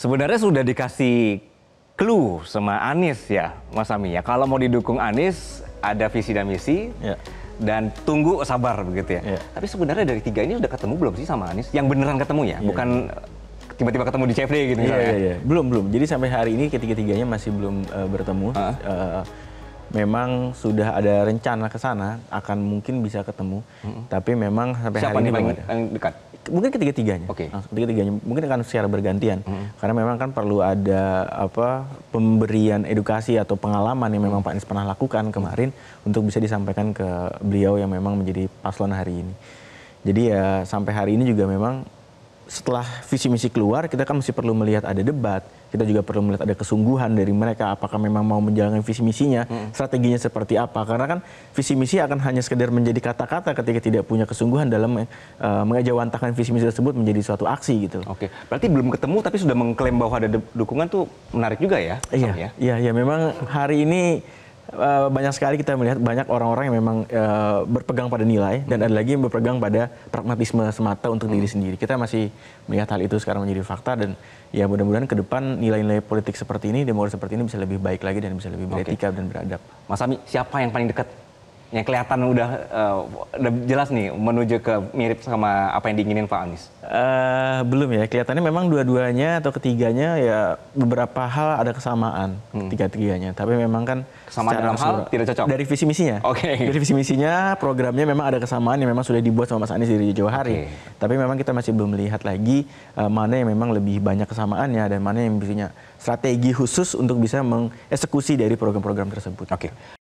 Sebenarnya sudah dikasih clue sama Anies ya, Mas Ami ya. Kalau mau didukung Anies, ada visi dan misi. Ya. Dan tunggu sabar begitu ya. ya. Tapi sebenarnya dari tiga ini sudah ketemu belum sih sama Anies? Yang beneran ketemu ya, ya. bukan eh, tiba-tiba ketemu di CFD gitu iya, ya, ya, ya. Belum, belum. Jadi sampai hari ini ketiga-tiganya masih belum uh, bertemu. Uh. Uh, memang sudah ada rencana ke sana akan mungkin bisa ketemu. Uh -uh. Tapi memang sampai Siapa hari ini belum ada. Siapa yang dekat? mungkin ketiga-tiganya. Oke. Okay. Ketiga-tiganya mungkin akan secara bergantian. -hmm. Karena memang kan perlu ada apa pemberian edukasi atau pengalaman yang memang Pak Anies pernah lakukan kemarin untuk bisa disampaikan ke beliau yang memang menjadi paslon hari ini. Jadi ya sampai hari ini juga memang setelah visi misi keluar kita kan masih perlu melihat ada debat, kita juga perlu melihat ada kesungguhan dari mereka apakah memang mau menjalankan visi misinya hmm. strateginya seperti apa karena kan visi misi akan hanya sekedar menjadi kata-kata ketika tidak punya kesungguhan dalam uh, eh, mengejawantahkan visi misi tersebut menjadi suatu aksi gitu oke okay. berarti belum ketemu tapi sudah mengklaim bahwa ada dukungan tuh menarik juga ya iya ya? iya iya memang hari ini Eh, banyak sekali kita melihat banyak orang-orang yang memang uh, berpegang pada nilai hmm. dan ada lagi yang berpegang pada pragmatisme semata untuk hmm. diri sendiri. Kita masih melihat hal itu sekarang menjadi fakta dan ya mudah-mudahan ke depan nilai-nilai politik seperti ini, demokrasi seperti ini bisa lebih baik lagi dan bisa lebih beretika okay. dan beradab. Mas Ami, siapa yang paling dekat yang kelihatan udah, uh, udah jelas nih menuju ke mirip sama apa yang diinginin Pak Anies? Uh, belum ya, kelihatannya memang dua-duanya atau ketiganya ya beberapa hal ada kesamaan hmm. ketiga-tiganya. Tapi memang kan kesamaan dalam hal tidak cocok. Dari visi misinya. Oke. Okay. Dari visi misinya, programnya memang ada kesamaan yang memang sudah dibuat sama Mas Anies dari jauh hari. Okay. Tapi memang kita masih belum melihat lagi uh, mana yang memang lebih banyak kesamaannya dan mana yang misalnya strategi khusus untuk bisa mengeksekusi dari program-program tersebut. Oke. Okay.